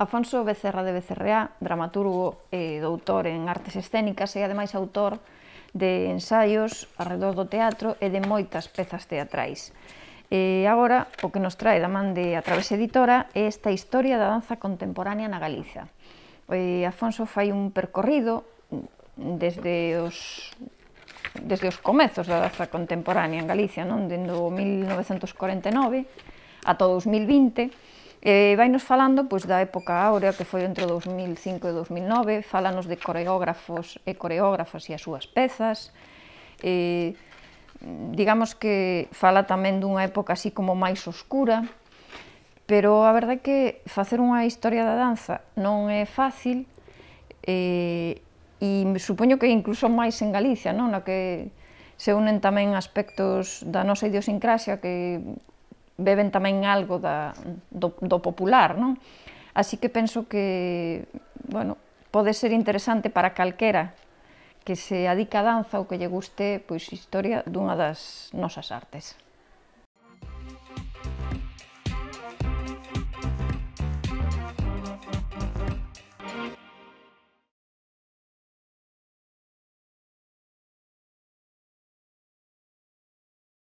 Afonso Becerra de Becerreá, dramaturgo e doutor en artes escénicas e ademais autor de ensaios arredor do teatro e de moitas pezas teatrais. E agora, o que nos trae da man de A Través Editora é esta historia da danza contemporánea na Galiza. E Afonso fai un percorrido desde os desde os comezos da danza contemporánea en Galicia, non? Dendo 1949 ata 2020, E eh, vainos falando pois, da época áurea que foi entre 2005 e 2009, falanos de coreógrafos e coreógrafas e as súas pezas, e, eh, digamos que fala tamén dunha época así como máis oscura, pero a verdade é que facer unha historia da danza non é fácil, e, eh, e supoño que incluso máis en Galicia, non? na que se unen tamén aspectos da nosa idiosincrasia que beben tamén algo da, do, do popular, non? Así que penso que, bueno, pode ser interesante para calquera que se adica a danza ou que lle guste pois historia dunha das nosas artes.